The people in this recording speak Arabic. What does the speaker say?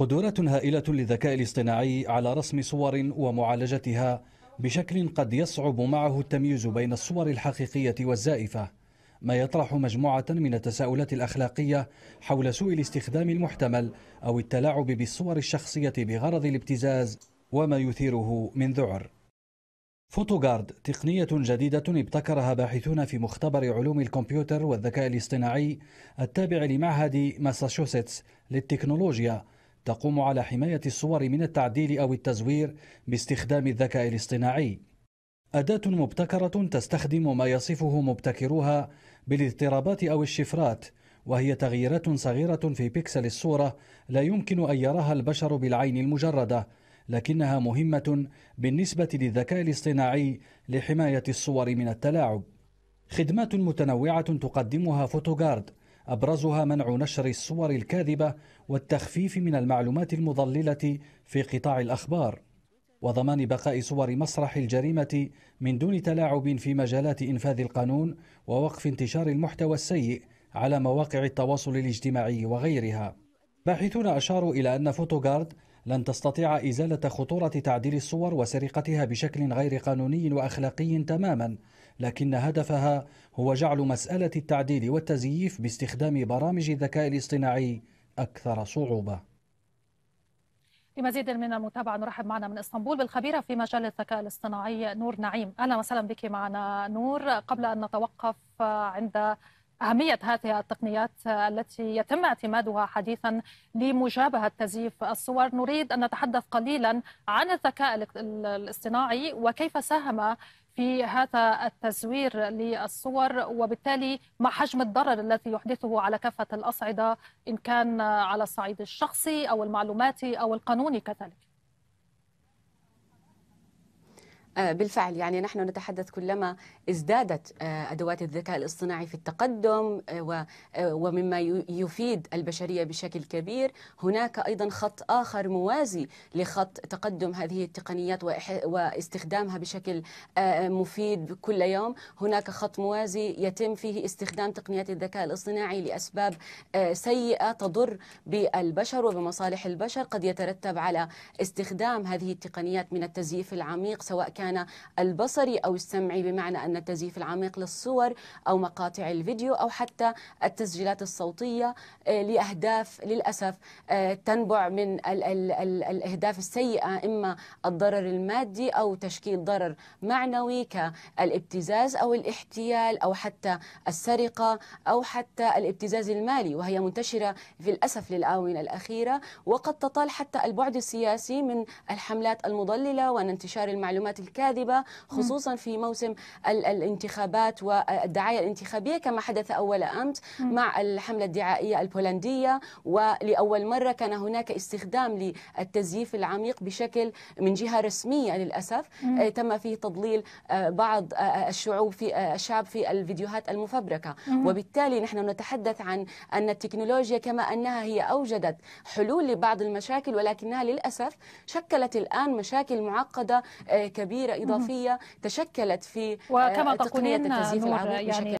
قدرات هائلة للذكاء الاصطناعي على رسم صور ومعالجتها بشكل قد يصعب معه التمييز بين الصور الحقيقية والزائفة ما يطرح مجموعة من التساؤلات الأخلاقية حول سوء الاستخدام المحتمل أو التلاعب بالصور الشخصية بغرض الابتزاز وما يثيره من ذعر فوتوغارد تقنية جديدة ابتكرها باحثون في مختبر علوم الكمبيوتر والذكاء الاصطناعي التابع لمعهد ماساتشوستس للتكنولوجيا تقوم على حماية الصور من التعديل أو التزوير باستخدام الذكاء الاصطناعي أداة مبتكرة تستخدم ما يصفه مبتكروها بالاضطرابات أو الشفرات وهي تغييرات صغيرة في بيكسل الصورة لا يمكن أن يراها البشر بالعين المجردة لكنها مهمة بالنسبة للذكاء الاصطناعي لحماية الصور من التلاعب خدمات متنوعة تقدمها فوتوغارد أبرزها منع نشر الصور الكاذبة والتخفيف من المعلومات المضللة في قطاع الأخبار وضمان بقاء صور مسرح الجريمة من دون تلاعب في مجالات إنفاذ القانون ووقف انتشار المحتوى السيء على مواقع التواصل الاجتماعي وغيرها باحثون أشاروا إلى أن فوتوغارد لن تستطيع إزالة خطورة تعديل الصور وسرقتها بشكل غير قانوني وأخلاقي تماما لكن هدفها هو جعل مسألة التعديل والتزييف باستخدام برامج الذكاء الاصطناعي أكثر صعوبة لمزيد من المتابعة نرحب معنا من إسطنبول بالخبيرة في مجال الذكاء الاصطناعي نور نعيم أهلا وسهلا بك معنا نور قبل أن نتوقف عند أهمية هذه التقنيات التي يتم اعتمادها حديثا لمجابهة تزييف الصور نريد أن نتحدث قليلا عن الذكاء الاصطناعي وكيف ساهم في هذا التزوير للصور وبالتالي ما حجم الضرر الذي يحدثه على كافة الأصعدة إن كان على الصعيد الشخصي أو المعلوماتي أو القانوني كذلك آه، بالفعل يعني نحن نتحدث كلما ازدادت آه، أدوات الذكاء الاصطناعي في التقدم آه، ومما يفيد البشرية بشكل كبير هناك أيضا خط آخر موازي لخط تقدم هذه التقنيات واستخدامها بشكل مفيد كل يوم هناك خط موازي يتم فيه استخدام تقنيات الذكاء الاصطناعي لأسباب سيئة تضر بالبشر وبمصالح البشر قد يترتب على استخدام هذه التقنيات من التزييف العميق سواء كان بمعنى البصري أو السمعي بمعنى أن التزييف العميق للصور أو مقاطع الفيديو أو حتى التسجيلات الصوتية آه، لأهداف للأسف آه، تنبع من ال ال ال الأهداف السيئة إما الضرر المادي أو تشكيل ضرر معنوي كالابتزاز أو الاحتيال أو حتى السرقة أو حتى الابتزاز المالي وهي منتشرة في الأسف للآونة الأخيرة وقد تطال حتى البعد السياسي من الحملات المضللة وأن انتشار المعلومات الكاذبة خصوصا في موسم الانتخابات والدعاية الانتخابية كما حدث أول أمس مع الحملة الدعائية البولندية ولأول مرة كان هناك استخدام للتزييف العميق بشكل من جهة رسمية للأسف آه، تم فيه تضليل آه، بعض آه، الشعوب في الشعب في الفيديوهات المفبركة وبالتالي نحن نتحدث عن أن التكنولوجيا كما أنها هي أوجدت حلول لبعض المشاكل ولكنها للأسف شكلت الآن مشاكل معقدة كبيرة كبيرة إضافية تشكلت في آه، وكما تقولين التزييف العميق يعني